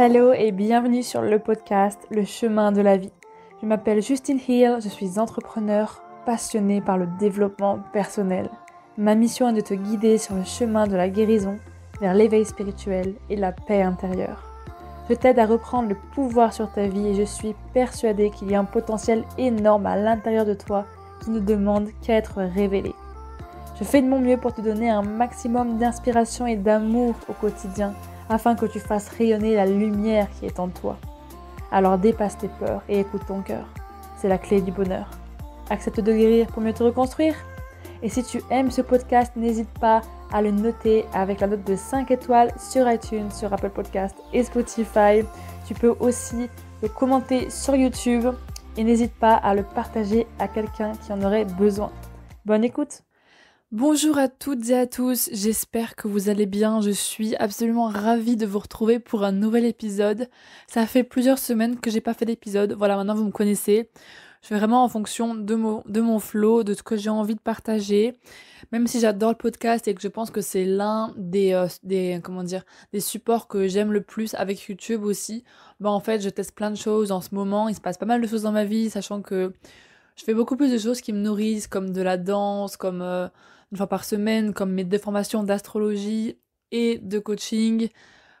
Hello et bienvenue sur le podcast Le chemin de la vie. Je m'appelle Justine Hill, je suis entrepreneur passionnée par le développement personnel. Ma mission est de te guider sur le chemin de la guérison vers l'éveil spirituel et la paix intérieure. Je t'aide à reprendre le pouvoir sur ta vie et je suis persuadée qu'il y a un potentiel énorme à l'intérieur de toi qui ne demande qu'à être révélé. Je fais de mon mieux pour te donner un maximum d'inspiration et d'amour au quotidien afin que tu fasses rayonner la lumière qui est en toi. Alors dépasse tes peurs et écoute ton cœur. C'est la clé du bonheur. Accepte de guérir pour mieux te reconstruire. Et si tu aimes ce podcast, n'hésite pas à le noter avec la note de 5 étoiles sur iTunes, sur Apple Podcast et Spotify. Tu peux aussi le commenter sur YouTube et n'hésite pas à le partager à quelqu'un qui en aurait besoin. Bonne écoute Bonjour à toutes et à tous, j'espère que vous allez bien, je suis absolument ravie de vous retrouver pour un nouvel épisode. Ça fait plusieurs semaines que j'ai pas fait d'épisode, voilà maintenant vous me connaissez. Je fais vraiment en fonction de mon, de mon flow, de ce que j'ai envie de partager. Même si j'adore le podcast et que je pense que c'est l'un des, euh, des, comment dire, des supports que j'aime le plus avec YouTube aussi, bah en fait je teste plein de choses en ce moment, il se passe pas mal de choses dans ma vie, sachant que je fais beaucoup plus de choses qui me nourrissent, comme de la danse, comme... Euh, une fois par semaine, comme mes deux formations d'astrologie et de coaching,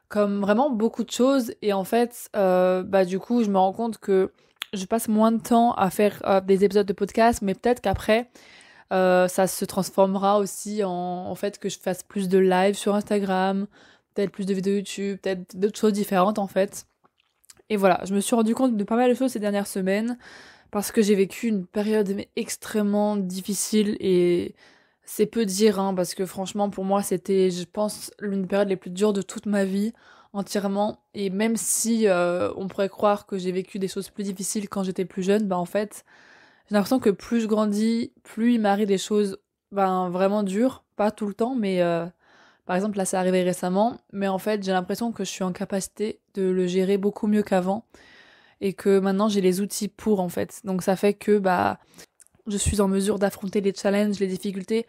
comme vraiment beaucoup de choses. Et en fait, euh, bah du coup, je me rends compte que je passe moins de temps à faire euh, des épisodes de podcast, mais peut-être qu'après, euh, ça se transformera aussi en, en, fait que je fasse plus de live sur Instagram, peut-être plus de vidéos YouTube, peut-être d'autres choses différentes en fait. Et voilà, je me suis rendu compte de pas mal de choses ces dernières semaines parce que j'ai vécu une période extrêmement difficile et c'est peu dire, hein, parce que franchement, pour moi, c'était, je pense, l'une des périodes les plus dures de toute ma vie, entièrement. Et même si euh, on pourrait croire que j'ai vécu des choses plus difficiles quand j'étais plus jeune, bah en fait, j'ai l'impression que plus je grandis, plus il m'arrive des choses ben, vraiment dures, pas tout le temps, mais euh, par exemple, là, c'est arrivé récemment, mais en fait, j'ai l'impression que je suis en capacité de le gérer beaucoup mieux qu'avant et que maintenant j'ai les outils pour en fait. Donc ça fait que bah je suis en mesure d'affronter les challenges, les difficultés.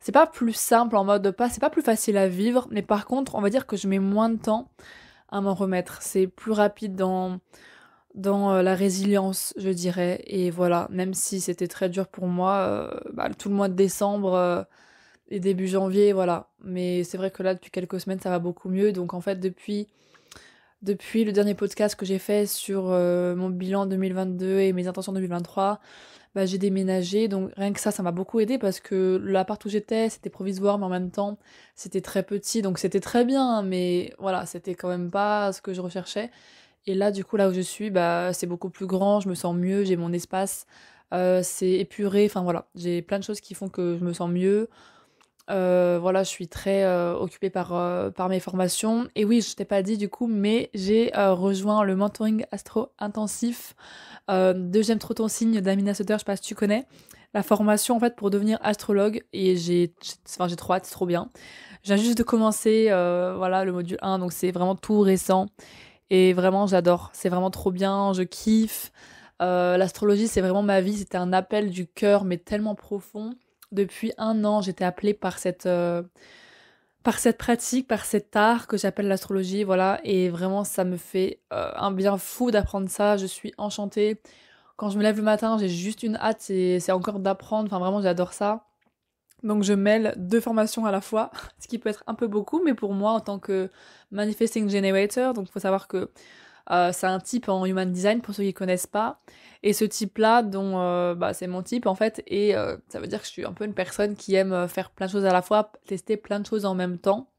C'est pas plus simple en mode pas, c'est pas plus facile à vivre, mais par contre, on va dire que je mets moins de temps à m'en remettre. C'est plus rapide dans dans euh, la résilience, je dirais. Et voilà, même si c'était très dur pour moi, euh, bah, tout le mois de décembre euh, et début janvier, voilà. Mais c'est vrai que là, depuis quelques semaines, ça va beaucoup mieux. Donc en fait, depuis depuis le dernier podcast que j'ai fait sur mon bilan 2022 et mes intentions 2023, bah, j'ai déménagé. Donc rien que ça, ça m'a beaucoup aidé parce que l'appart où j'étais, c'était provisoire, mais en même temps, c'était très petit. Donc c'était très bien, mais voilà, c'était quand même pas ce que je recherchais. Et là, du coup, là où je suis, bah, c'est beaucoup plus grand, je me sens mieux, j'ai mon espace, euh, c'est épuré. Enfin voilà, j'ai plein de choses qui font que je me sens mieux. Euh, voilà, je suis très euh, occupée par, euh, par mes formations. Et oui, je t'ai pas dit du coup, mais j'ai rejoint le mentoring astro intensif. deuxième trop ton signe d'Amina Sutter, je sais pas si tu connais. La formation en fait pour devenir astrologue. Et j'ai enfin, trop hâte, c'est trop bien. J'ai juste de commencer voilà, le module 1, donc c'est vraiment tout récent. Et vraiment, j'adore. C'est vraiment trop bien, je kiffe. L'astrologie, c'est vraiment ma vie. C'était un appel du cœur, mais tellement profond depuis un an, j'étais appelée par cette, euh, par cette pratique, par cet art que j'appelle l'astrologie, voilà. Et vraiment, ça me fait euh, un bien fou d'apprendre ça. Je suis enchantée. Quand je me lève le matin, j'ai juste une hâte, c'est encore d'apprendre. Enfin, vraiment, j'adore ça. Donc je mêle deux formations à la fois, ce qui peut être un peu beaucoup, mais pour moi en tant que manifesting generator, donc il faut savoir que euh, c'est un type en human design pour ceux qui connaissent pas. Et ce type-là, dont euh, bah, c'est mon type en fait, et euh, ça veut dire que je suis un peu une personne qui aime faire plein de choses à la fois, tester plein de choses en même temps.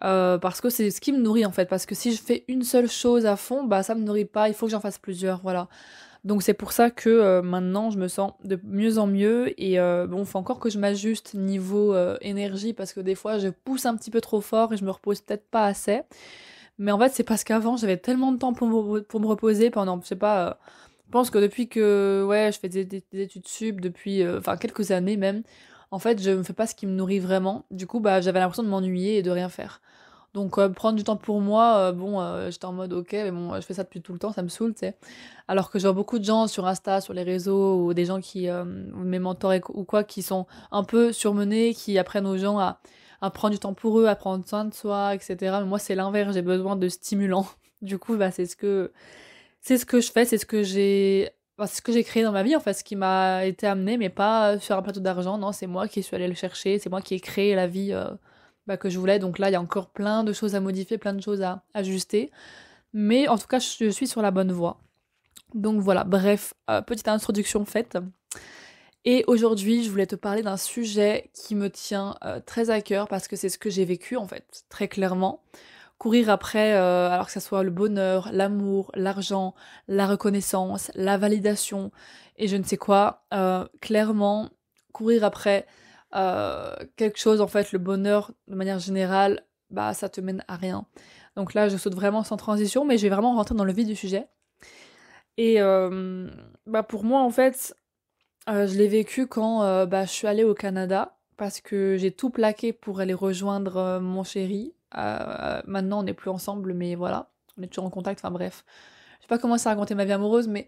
parce que c'est ce qui me nourrit en fait. Parce que si je fais une seule chose à fond, bah ça me nourrit pas. Il faut que j'en fasse plusieurs, voilà. Donc c'est pour ça que maintenant je me sens de mieux en mieux et bon bon, faut encore que je m'ajuste niveau énergie parce que des fois je pousse un petit peu trop fort et je me repose peut-être pas assez. Mais en fait, c'est parce qu'avant, j'avais tellement de temps pour me, pour me reposer pendant, je sais pas, euh, je pense que depuis que ouais, je fais des, études sub, depuis euh, enfin quelques années même, en fait, je ne fais pas ce qui me nourrit vraiment. Du coup, bah, j'avais l'impression de m'ennuyer et de rien faire. Donc euh, prendre du temps pour moi, bon, j'étais en mode ok, mais bon, je fais ça depuis tout le temps, ça me saoule, tu sais. Alors que je vois beaucoup de gens sur Insta, sur les réseaux, ou des gens qui, mes mentors ou quoi, qui sont un peu surmenés, qui apprennent aux gens à à prendre du temps pour eux, à prendre soin de soi, etc. moi, c'est l'inverse, j'ai besoin de stimulants. Du coup, bah, c'est ce que c'est ce que je fais, c'est ce que j'ai ce que j'ai créé dans ma vie en fait, ce qui m'a été amené, mais pas sur un plateau d'argent. Non, c'est moi qui suis allée le chercher, c'est moi qui ai créé la vie euh, bah, que je voulais. Donc là, il y a encore plein de choses à modifier, plein de choses à ajuster, mais en tout cas, je suis sur la bonne voie. Donc voilà, bref, euh, petite introduction faite. Et aujourd'hui, je voulais te parler d'un sujet qui me tient euh, très à cœur parce que c'est ce que j'ai vécu en fait, très clairement. Courir après, euh, alors que ça soit le bonheur, l'amour, l'argent, la reconnaissance, la validation et je ne sais quoi, euh, clairement, courir après quelque chose, en fait, le bonheur de manière générale, bah ça te mène à rien. Donc là, je saute vraiment sans transition, mais je vais vraiment rentrer dans le vif du sujet. Et bah pour moi, en fait, euh, je l'ai vécu quand euh, bah, je suis allée au Canada parce que j'ai tout plaqué pour aller rejoindre euh, mon chéri. maintenant, on n'est plus ensemble, mais voilà, on est toujours en contact. Enfin bref, je sais pas comment ça raconter ma vie amoureuse, mais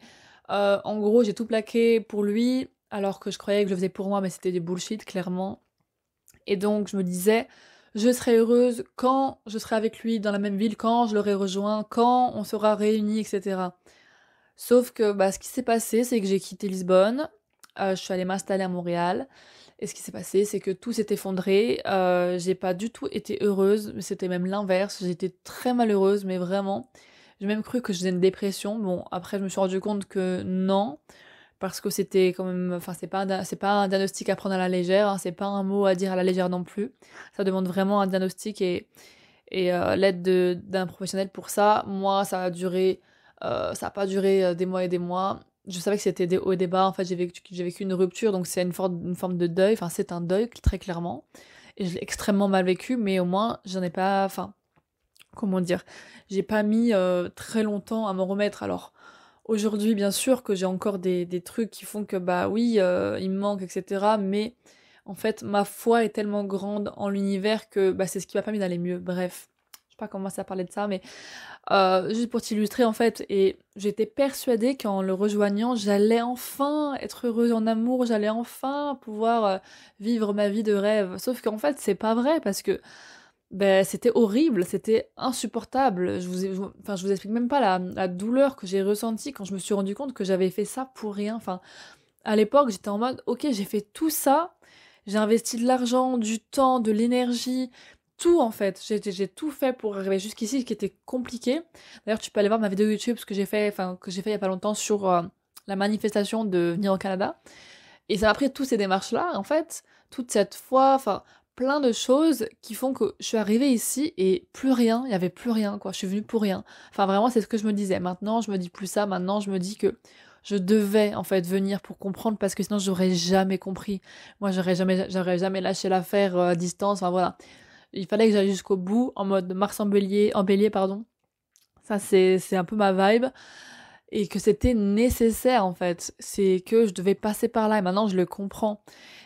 en gros, j'ai tout plaqué pour lui alors que je croyais que je le faisais pour moi, mais c'était du bullshit, clairement. Et donc, je me disais, je serai heureuse quand je serai avec lui dans la même ville, quand je l'aurai rejoint, quand on sera réunis, etc. Sauf que bah, ce qui s'est passé, c'est que j'ai quitté Lisbonne, euh, je suis allée m'installer à Montréal. Et ce qui s'est passé, c'est que tout s'est effondré. Euh, j'ai pas du tout été heureuse, c'était même l'inverse. J'étais très malheureuse, mais vraiment. J'ai même cru que j'avais une dépression. Bon, après, je me suis rendu compte que non, parce que c'était quand même. Enfin, c'est pas, un, c'est pas un diagnostic à prendre à la légère, hein. c'est pas un mot à dire à la légère non plus. Ça demande vraiment un diagnostic et, et euh, l'aide d'un professionnel pour ça. Moi, ça a duré. ça n'a pas duré des mois et des mois je savais que c'était des hauts et des bas. En fait, j'ai vécu, j'ai vécu une rupture, donc c'est une, forme de deuil. Enfin, c'est un deuil, très clairement. Et je l'ai extrêmement mal vécu, mais au moins, j'en ai pas. Enfin, comment dire J'ai pas mis euh, très longtemps à me remettre. Alors, aujourd'hui, bien sûr, que j'ai encore des, des, trucs qui font que, bah oui, euh, il me manque, etc. Mais en fait, ma foi est tellement grande en l'univers que bah, c'est ce qui m'a permis d'aller mieux. Bref pas comment ça parlait de ça, mais euh, juste pour t'illustrer en fait. Et j'étais persuadée qu'en le rejoignant, j'allais enfin être heureuse en amour, j'allais enfin pouvoir euh, vivre ma vie de rêve. Sauf qu'en fait, c'est pas vrai parce que ben, c'était horrible, c'était insupportable. Je vous, enfin, je vous explique même pas la, douleur que j'ai ressentie quand je me suis rendu compte que j'avais fait ça pour rien. Enfin, à l'époque, j'étais en mode, ok, j'ai fait tout ça, j'ai investi de l'argent, du temps, de l'énergie, tout en fait. J'ai tout fait pour arriver jusqu'ici, ce qui était compliqué. D'ailleurs, tu peux aller voir ma vidéo YouTube, ce que j'ai fait, enfin que j'ai fait il y a pas longtemps sur euh, la manifestation de venir au Canada. Et ça m'a pris toutes ces démarches-là, en fait, toute cette foi, enfin plein de choses qui font que je suis arrivée ici et plus rien, il n'y avait plus rien, quoi. Je suis venue pour rien. Enfin, vraiment, c'est ce que je me disais. Maintenant, je me dis plus ça. Maintenant, je me dis que je devais, en fait, venir pour comprendre parce que sinon, j'aurais jamais compris. Moi, j'aurais jamais, j'aurais jamais lâché l'affaire euh, à distance. Enfin, voilà il fallait que j'aille jusqu'au bout en mode Mars en bélier, pardon. Ça c'est un peu ma vibe et que c'était nécessaire en fait, c'est que je devais passer par là et maintenant je le comprends.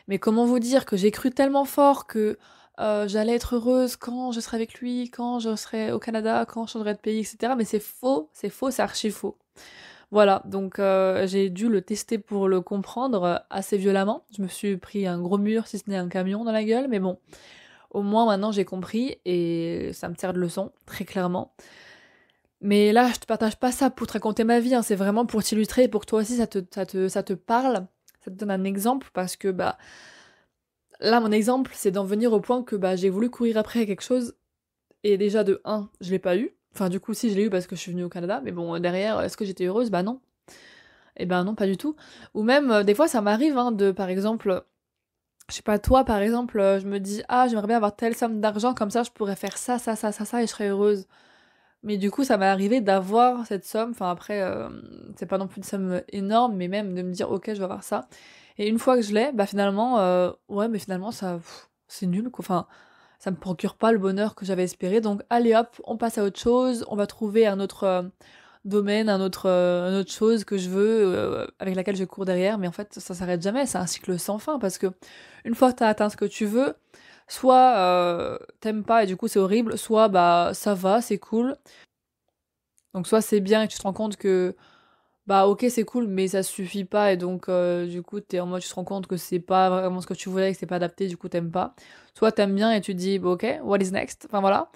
Mais comment vous dire que j'ai cru tellement fort que euh, j'allais être heureuse quand je serai avec lui, quand je serai au Canada, quand je changerai de pays, etc. Mais c'est faux, c'est faux, c'est archi faux. Voilà, donc euh, j'ai dû le tester pour le comprendre euh, assez violemment. Je me suis pris un gros mur, si ce n'est un camion dans la gueule, mais bon, au moins maintenant j'ai compris et ça me sert de leçon, très clairement. Mais là, je te partage pas ça pour te raconter ma vie, hein. c'est vraiment pour t'illustrer, pour que toi aussi ça te, ça, te, ça te parle, ça te donne un exemple, parce que bah là, mon exemple, c'est d'en venir au point que bah j'ai voulu courir après quelque chose, et déjà de 1, je l'ai pas eu. Enfin, du coup, si je l'ai eu parce que je suis venue au Canada, mais bon, derrière, est-ce que j'étais heureuse Bah non. Et eh ben non, pas du tout. Ou même, euh, des fois, ça m'arrive hein, de, par exemple, je sais pas, toi par exemple, euh, je me dis ah j'aimerais bien avoir telle somme d'argent, comme ça je pourrais faire ça, ça, ça, ça, ça et je serais heureuse. Mais du coup, ça m'est arrivé d'avoir cette somme. Enfin, après, euh, c'est pas non plus une somme énorme, mais même de me dire, ok, je vais avoir ça. Et une fois que je l'ai, bah finalement, euh, ouais, mais finalement, ça, c'est nul, Enfin, ça me procure pas le bonheur que j'avais espéré. Donc, allez hop, on passe à autre chose. On va trouver un autre, domaine, un autre, euh, une autre chose que je veux, euh, avec laquelle je cours derrière, mais en fait, ça s'arrête jamais, c'est un cycle sans fin, parce que une fois que as atteint ce que tu veux, soit euh, t'aimes pas et du coup c'est horrible, soit bah ça va, c'est cool. Donc soit c'est bien et tu te rends compte que bah ok c'est cool mais ça suffit pas et donc euh, du coup t'es en mode tu te rends compte que c'est pas vraiment ce que tu voulais, que c'est pas adapté, du coup t'aimes pas. Soit t'aimes bien et tu te dis bah, ok what is next, enfin voilà.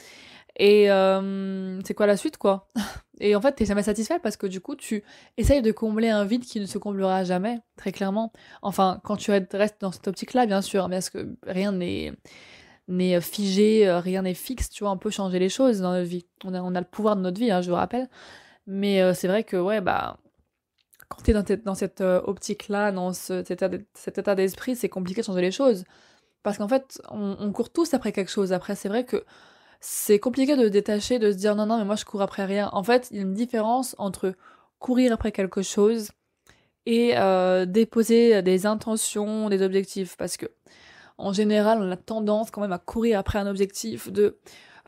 Et euh, c'est quoi la suite, quoi Et en fait, t'es jamais satisfait parce que du coup, tu essayes de combler un vide qui ne se comblera jamais, très clairement. Enfin, quand tu restes dans cette optique-là, bien sûr, parce que rien n'est n'est figé, euh, rien n'est fixe, tu vois, on peut changer les choses dans notre vie. On a, le pouvoir de notre vie, hein, je vous rappelle. Mais euh, c'est vrai que, ouais, bah, quand t'es dans, dans cette optique-là, dans cet état d'esprit, c'est compliqué de changer les choses. Parce qu'en fait, on, court tous après quelque chose. Après, c'est vrai que c'est compliqué de détacher, de se dire non, non, mais moi je cours après rien. En fait, il y a une différence entre courir après quelque chose et euh, déposer des intentions, des objectifs. Parce que, en général, on a tendance quand même à courir après un objectif de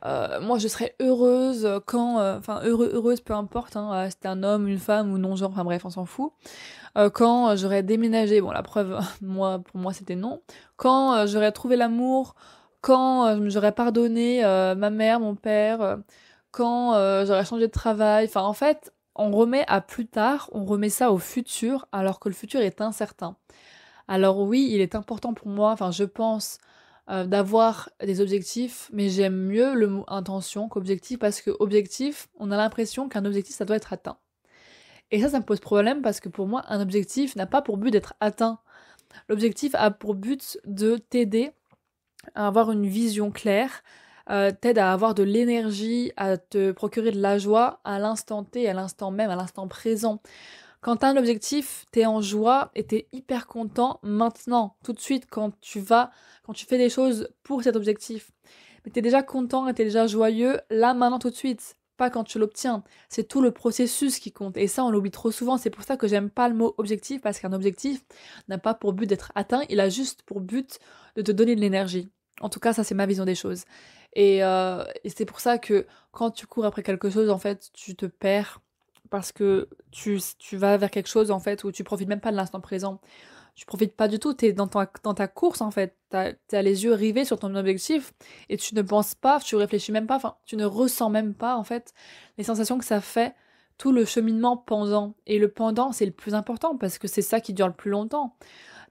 euh, moi je serais heureuse quand, euh, enfin heureuse peu importe, c'est hein, un homme, une femme ou non genre, enfin bref on s'en fout. quand j'aurais déménagé, bon la preuve moi pour moi c'était non. Quand j'aurais trouvé l'amour, quand euh, j'aurais pardonné euh, ma mère, mon père, euh, quand j'aurais changé de travail. Enfin, en fait, on remet à plus tard, on remet ça au futur, alors que le futur est incertain. Alors oui, il est important pour moi, enfin je pense, d'avoir des objectifs, mais j'aime mieux le mot intention qu'objectif, parce que objectif, on a l'impression qu'un objectif, ça doit être atteint. Et ça, ça me pose problème, parce que pour moi, un objectif n'a pas pour but d'être atteint. L'objectif a pour but de t'aider avoir une vision claire, euh, t'aide à avoir de l'énergie, à te procurer de la joie à l'instant T, à l'instant même, à l'instant présent. Quand t'as un objectif, t'es en joie et t'es hyper content maintenant, tout de suite, quand tu vas, quand tu fais des choses pour cet objectif. Mais t'es déjà content et t'es déjà joyeux là, maintenant, tout de suite pas quand tu l'obtiens. C'est tout le processus qui compte. Et ça, on l'oublie trop souvent. C'est pour ça que j'aime pas le mot objectif, parce qu'un objectif n'a pas pour but d'être atteint, il a juste pour but de te donner de l'énergie. En tout cas, ça c'est ma vision des choses. Euh, et, c'est pour ça que quand tu cours après quelque chose, en fait, tu te perds parce que tu, vas vers quelque chose en fait où tu profites même pas de l'instant présent. Tu profites pas du tout, tu es dans ta, course en fait, tu as, les yeux rivés sur ton objectif et tu ne penses pas, tu réfléchis même pas, enfin, tu ne ressens même pas en fait les sensations que ça fait tout le cheminement pendant. Et le pendant, c'est le plus important parce que c'est ça qui dure le plus longtemps.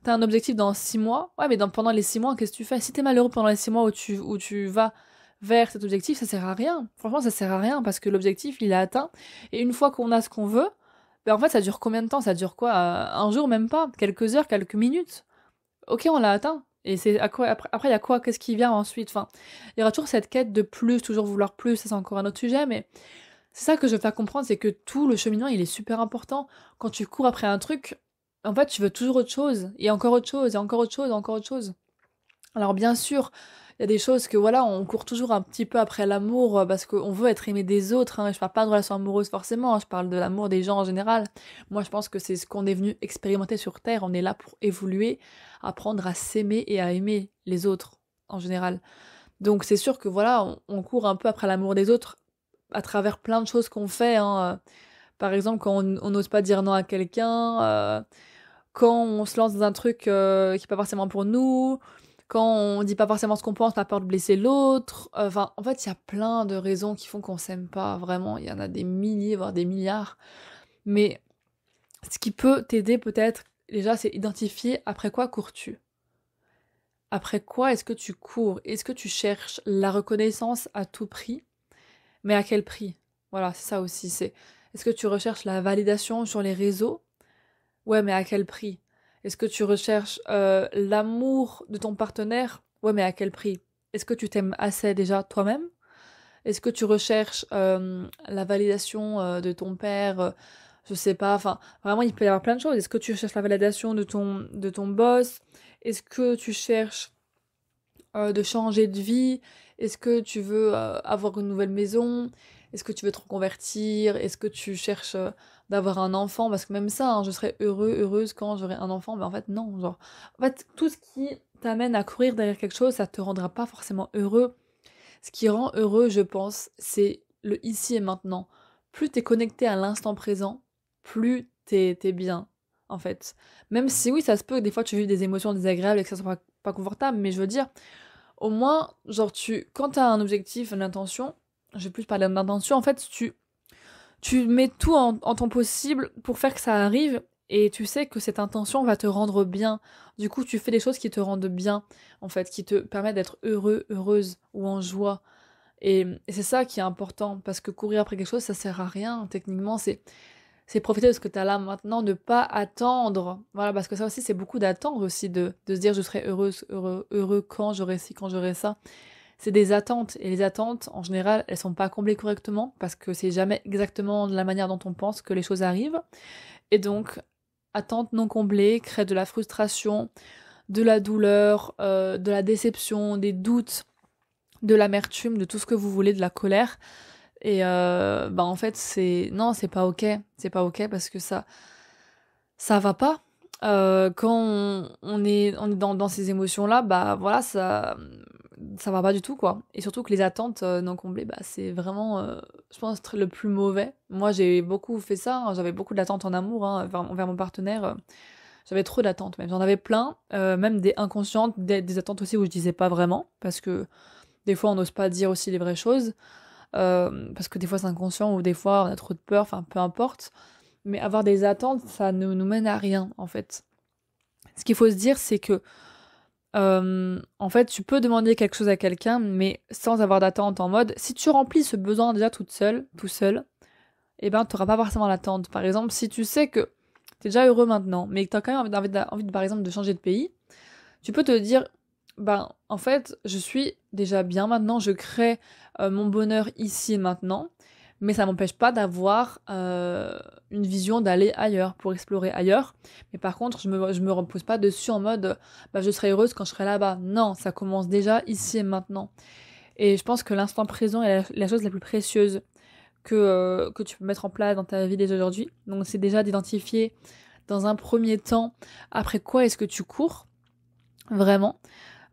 T'as un objectif dans six mois, ouais, mais dans, pendant les six mois, qu'est-ce que tu fais Si t'es malheureux pendant les six mois où tu, où tu vas vers cet objectif, ça sert à rien. Franchement, ça sert à rien parce que l'objectif, il est atteint. Et une fois qu'on a ce qu'on veut, ben en fait, ça dure combien de temps Ça dure quoi euh, Un jour, même pas Quelques heures, quelques minutes Ok, on l'a atteint. Et c'est à quoi après il y a quoi Qu'est-ce qui vient ensuite Enfin, il y aura toujours cette quête de plus, toujours vouloir plus. c'est encore un autre sujet, mais c'est ça que je veux faire comprendre, c'est que tout le cheminement, il est super important. Quand tu cours après un truc, en fait, tu veux toujours autre chose, et encore autre chose, et encore autre chose, encore autre chose. Alors bien sûr, il y a des choses que voilà, on court toujours un petit peu après l'amour euh, parce qu'on veut être aimé des autres. Hein. Je parle pas de relation amoureuse forcément, hein. je parle de l'amour des gens en général. Moi, je pense que c'est ce qu'on est venu expérimenter sur Terre. On est là pour évoluer, apprendre à s'aimer et à aimer les autres en général. Donc c'est sûr que voilà, on court un peu après l'amour des autres à travers plein de choses qu'on fait. Hein, euh. Par exemple, quand on n'ose pas dire non à quelqu'un, euh, quand on se lance dans un truc euh, qui n'est pas forcément pour nous, quand on ne dit pas forcément ce qu'on pense par peur de blesser l'autre. Enfin, en fait, il y a plein de raisons qui font qu'on s'aime pas vraiment. Il y en a des milliers, voire des milliards. Mais ce qui peut t'aider peut-être, déjà, c'est identifier après quoi cours-tu. Après quoi est-ce que tu cours Est-ce que tu cherches la reconnaissance à tout prix mais à quel prix Voilà, c'est ça aussi. C'est est-ce que tu recherches la validation sur les réseaux Ouais, mais à quel prix Est-ce que tu recherches euh, l'amour de ton partenaire Ouais, mais à quel prix Est-ce que tu t'aimes assez déjà toi-même Est-ce que tu recherches euh, la validation euh, de ton père je sais pas, enfin, vraiment, il peut y avoir plein de choses. Est-ce que tu recherches la validation de ton, de ton boss Est-ce que tu cherches de changer de vie est-ce que tu veux euh, avoir une nouvelle maison Est-ce que tu veux te reconvertir Est-ce que tu cherches euh, d'avoir un enfant Parce que même ça, hein, je serais heureux, heureuse quand j'aurai un enfant. Mais en fait, non. Genre, en fait, tout ce qui t'amène à courir derrière quelque chose, ça te rendra pas forcément heureux. Ce qui rend heureux, je pense, c'est le ici et maintenant. Plus tu es connecté à l'instant présent, plus tu es bien, en fait. Même si oui, ça se peut que des fois tu vives des émotions désagréables et que ça soit pas confortable, mais je veux dire, au moins, genre, tu, quand tu as un objectif, une intention, je vais plus parler d'intention, en fait, tu, tu mets tout en, en, ton possible pour faire que ça arrive et tu sais que cette intention va te rendre bien. Du coup, tu fais des choses qui te rendent bien, en fait, qui te permettent d'être heureux, heureuse ou en joie. et c'est ça qui est important parce que courir après quelque chose, ça sert à rien. Techniquement, c'est c'est profiter de ce que tu as là maintenant, ne pas attendre. Voilà, parce que ça aussi, c'est beaucoup d'attendre aussi, de, se dire je serai heureuse, heureux, heureux quand j'aurai ci, quand j'aurai ça. C'est des attentes. Et les attentes, en général, elles sont pas comblées correctement parce que c'est jamais exactement de la manière dont on pense que les choses arrivent. Et donc, attentes non comblées créent de la frustration, de la douleur, euh, de la déception, des doutes, de l'amertume, de tout ce que vous voulez, de la colère. Et euh, bah en fait, c'est non, c'est pas ok, c'est pas ok parce que ça, ça va pas. Euh, quand on, est, est dans, ces émotions-là, bah voilà, ça, ça va pas du tout quoi. Et surtout que les attentes euh, non comblées, bah c'est vraiment, je pense, le plus mauvais. Moi, j'ai beaucoup fait ça. Hein. j'avais beaucoup d'attentes en amour hein, envers, mon partenaire. j'avais trop d'attentes même. J'en avais plein, même des inconscientes, des, des, attentes aussi où je disais pas vraiment parce que des fois on n'ose pas dire aussi les vraies choses. Euh, parce que des fois c'est inconscient ou des fois on a trop de peur, enfin peu importe. Mais avoir des attentes, ça ne nous mène à rien en fait. Ce qu'il faut se dire, c'est que euh, en fait, tu peux demander quelque chose à quelqu'un, mais sans avoir d'attente en mode si tu remplis ce besoin déjà toute seule, tout seul, et eh ben t'auras pas forcément l'attente. Par exemple, si tu sais que tu es déjà heureux maintenant, mais que as quand même envie, de, par exemple de changer de pays, tu peux te dire bah, en fait, je suis déjà bien maintenant, je crée euh, mon bonheur ici et maintenant, mais ça m'empêche pas d'avoir euh, une vision d'aller ailleurs, pour explorer ailleurs. Mais par contre, je me, je me repose pas dessus en mode bah, je serai heureuse quand je serai là-bas. Non, ça commence déjà ici et maintenant. Et je pense que l'instant présent est la, chose la plus précieuse que, euh, que tu peux mettre en place dans ta vie dès aujourd'hui. Donc c'est déjà d'identifier dans un premier temps après quoi est-ce que tu cours vraiment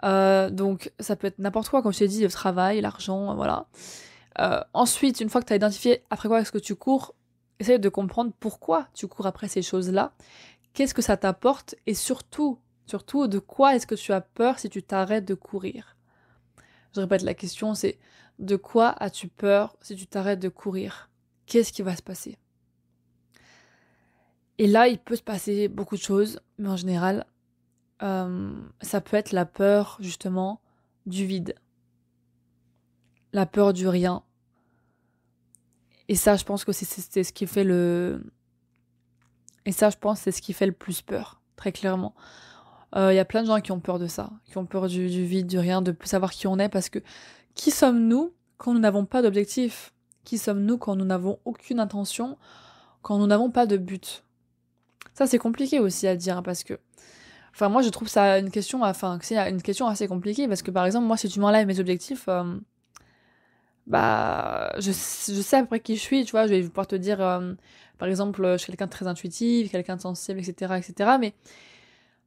euh, donc ça peut être n'importe quoi, comme je t'ai dit, le travail, l'argent, voilà. Euh, ensuite, une fois que tu as identifié après quoi est-ce que tu cours, essaye de comprendre pourquoi tu cours après ces choses-là, qu'est-ce que ça t'apporte et surtout, surtout de quoi est-ce que tu as peur si tu t'arrêtes de courir. Je répète la question, c'est de quoi as-tu peur si tu t'arrêtes de courir Qu'est-ce qui va se passer Et là, il peut se passer beaucoup de choses, mais en général, euh, ça peut être la peur justement du vide, la peur du rien. Et ça, je pense que c'est ce qui fait le... Et ça, je pense, c'est ce qui fait le plus peur, très clairement. Il euh, y a plein de gens qui ont peur de ça, qui ont peur du, vide, du rien, de savoir qui on est, parce que qui sommes-nous quand nous n'avons pas d'objectif Qui sommes-nous quand nous n'avons aucune intention Quand nous n'avons pas de but Ça, c'est compliqué aussi à dire, hein, parce que Enfin, moi, je trouve ça une question, enfin, c'est une question assez compliquée parce que par exemple, moi, si tu m'enlèves mes objectifs, euh, bah, je, je sais après qui je suis, tu vois, je vais pouvoir te dire, euh, par exemple, je suis quelqu'un de très intuitif, quelqu'un de sensible, etc., etc. Mais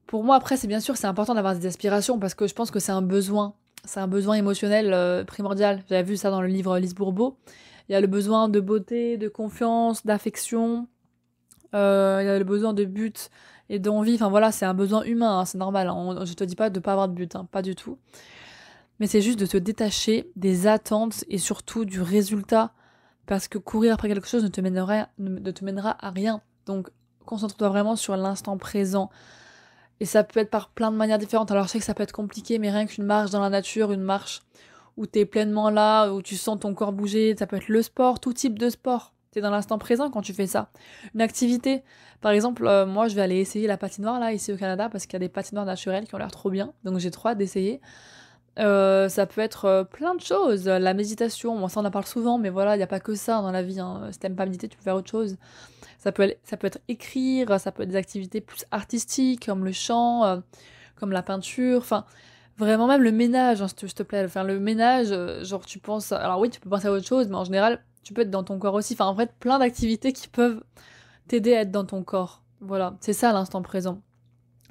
pour moi, après, c'est bien sûr, c'est important d'avoir des aspirations parce que je pense que c'est un besoin, c'est un besoin émotionnel euh, primordial. J'avais vu ça dans le livre Lise Bourbeau. Il y a le besoin de beauté, de confiance, d'affection. il y a le besoin de but, et d'envie. Enfin voilà, c'est un besoin humain, hein, c'est normal. Hein. je te dis pas de pas avoir de but, hein, pas du tout. Mais c'est juste de te détacher des attentes et surtout du résultat. Parce que courir après quelque chose ne te mènera, ne te mènera à rien. Donc concentre-toi vraiment sur l'instant présent. Et ça peut être par plein de manières différentes. Alors je sais que ça peut être compliqué, mais rien qu'une marche dans la nature, une marche où tu es pleinement là, où tu sens ton corps bouger, ça peut être le sport, tout type de sport. T'es dans l'instant présent quand tu fais ça. Une activité, par exemple, euh, moi je vais aller essayer la patinoire là ici au Canada parce qu'il y a des patinoires naturelles qui ont l'air trop bien, donc j'ai trop hâte d'essayer. Euh, ça peut être euh, plein de choses. La méditation, bon, ça on en parle souvent, mais voilà, il n'y a pas que ça dans la vie. Hein. Si t'aimes pas méditer, tu peux faire autre chose. Ça peut, ça peut être écrire, ça peut être des activités plus artistiques comme le chant, comme la peinture, enfin vraiment même le ménage, hein, s'il te plaît. Enfin, le ménage, genre tu penses, alors oui, tu peux penser à autre chose, mais en général, tu peux être dans ton corps aussi. Enfin, en vrai, plein d'activités qui peuvent t'aider à être dans ton corps. Voilà, c'est ça l'instant présent.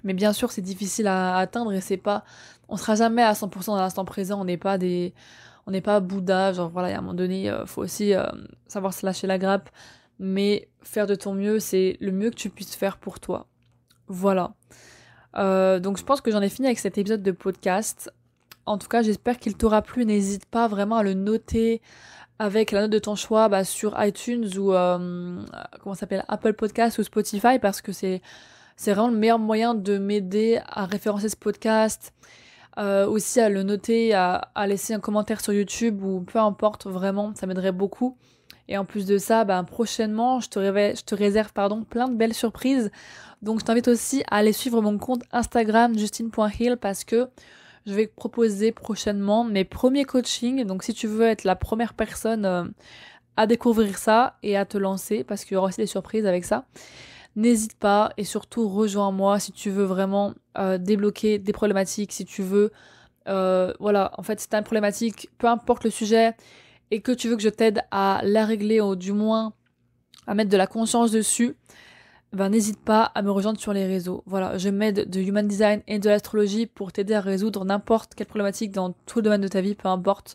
Mais bien sûr, c'est difficile à atteindre et c'est pas, on sera jamais à 100% dans l'instant présent. On n'est pas des, on n'est pas Bouddha. Genre voilà, à un moment donné, il euh, faut aussi euh, savoir se lâcher la grappe. Mais faire de ton mieux, c'est le mieux que tu puisses faire pour toi. Voilà. Euh, donc je pense que j'en ai fini avec cet épisode de podcast. En tout cas, j'espère qu'il t'aura plu. N'hésite pas vraiment à le noter, avec la note de ton choix bah, sur iTunes ou euh, s'appelle Apple Podcast ou Spotify parce que c'est c'est vraiment le meilleur moyen de m'aider à référencer ce podcast, euh, aussi à le noter, à, laisser un commentaire sur YouTube ou peu importe, vraiment, ça m'aiderait beaucoup. Et en plus de ça, bah, prochainement, je te, je te réserve pardon, plein de belles surprises. Donc je t'invite aussi à aller suivre mon compte Instagram justine.hill parce que je vais proposer prochainement mes premiers coachings. Donc si tu veux être la première personne euh, à découvrir ça et à te lancer, parce qu'il y aura aussi des surprises avec ça, n'hésite pas et surtout rejoins-moi si tu veux vraiment euh, débloquer des problématiques, si tu veux... Euh, voilà, en fait, si as une problématique, peu importe le sujet, et que tu veux que je t'aide à la régler, ou du moins à mettre de la conscience dessus, ben, n'hésite pas à me rejoindre sur les réseaux. Voilà, je m'aide de Human Design et de l'astrologie pour t'aider à résoudre n'importe quelle problématique dans tout le domaine de ta vie, peu importe.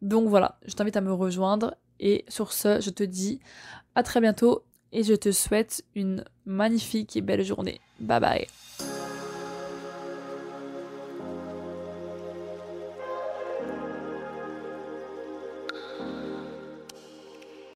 Donc voilà, je t'invite à me rejoindre. Et sur ce, je te dis à très bientôt et je te souhaite une magnifique et belle journée. Bye bye.